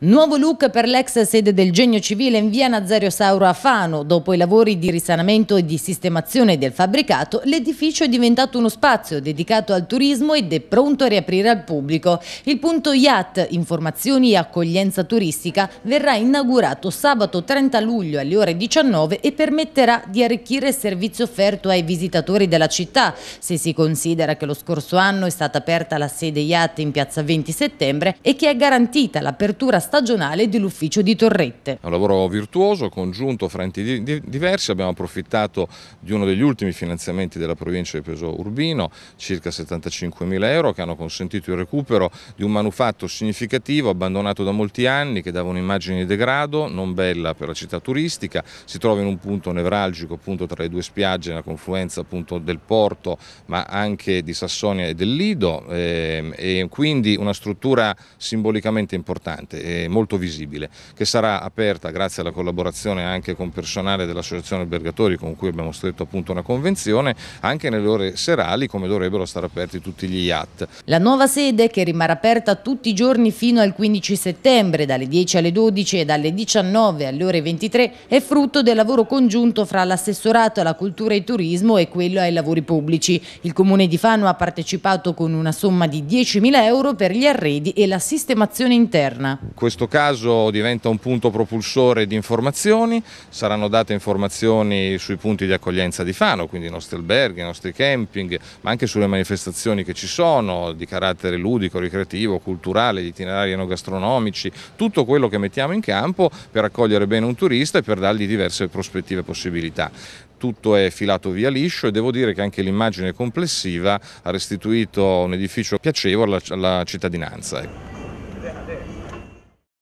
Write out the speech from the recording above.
Nuovo look per l'ex sede del Genio Civile in via Nazario Sauro a Fano. Dopo i lavori di risanamento e di sistemazione del fabbricato, l'edificio è diventato uno spazio dedicato al turismo ed è pronto a riaprire al pubblico. Il punto IAT, informazioni e accoglienza turistica, verrà inaugurato sabato 30 luglio alle ore 19 e permetterà di arricchire il servizio offerto ai visitatori della città. Se si considera che lo scorso anno è stata aperta la sede IAT in piazza 20 settembre e che è garantita l'apertura stagionale dell'ufficio di Torrette. Un lavoro virtuoso, congiunto fra enti diversi, abbiamo approfittato di uno degli ultimi finanziamenti della provincia di Peso Urbino, circa 75 mila euro, che hanno consentito il recupero di un manufatto significativo abbandonato da molti anni, che dava un'immagine di degrado, non bella per la città turistica, si trova in un punto nevralgico appunto tra le due spiagge, nella confluenza appunto del porto, ma anche di Sassonia e del Lido, ehm, e quindi una struttura simbolicamente importante molto visibile, che sarà aperta grazie alla collaborazione anche con personale dell'Associazione Albergatori con cui abbiamo stretto appunto una convenzione, anche nelle ore serali come dovrebbero stare aperti tutti gli IAT. La nuova sede che rimarrà aperta tutti i giorni fino al 15 settembre, dalle 10 alle 12 e dalle 19 alle ore 23, è frutto del lavoro congiunto fra l'assessorato alla cultura e turismo e quello ai lavori pubblici. Il Comune di Fano ha partecipato con una somma di 10.000 euro per gli arredi e la sistemazione interna questo caso diventa un punto propulsore di informazioni, saranno date informazioni sui punti di accoglienza di Fano, quindi i nostri alberghi, i nostri camping, ma anche sulle manifestazioni che ci sono di carattere ludico, ricreativo, culturale, gli itinerari enogastronomici, tutto quello che mettiamo in campo per accogliere bene un turista e per dargli diverse prospettive e possibilità tutto è filato via liscio e devo dire che anche l'immagine complessiva ha restituito un edificio piacevole alla, cittadinanza. Ecco.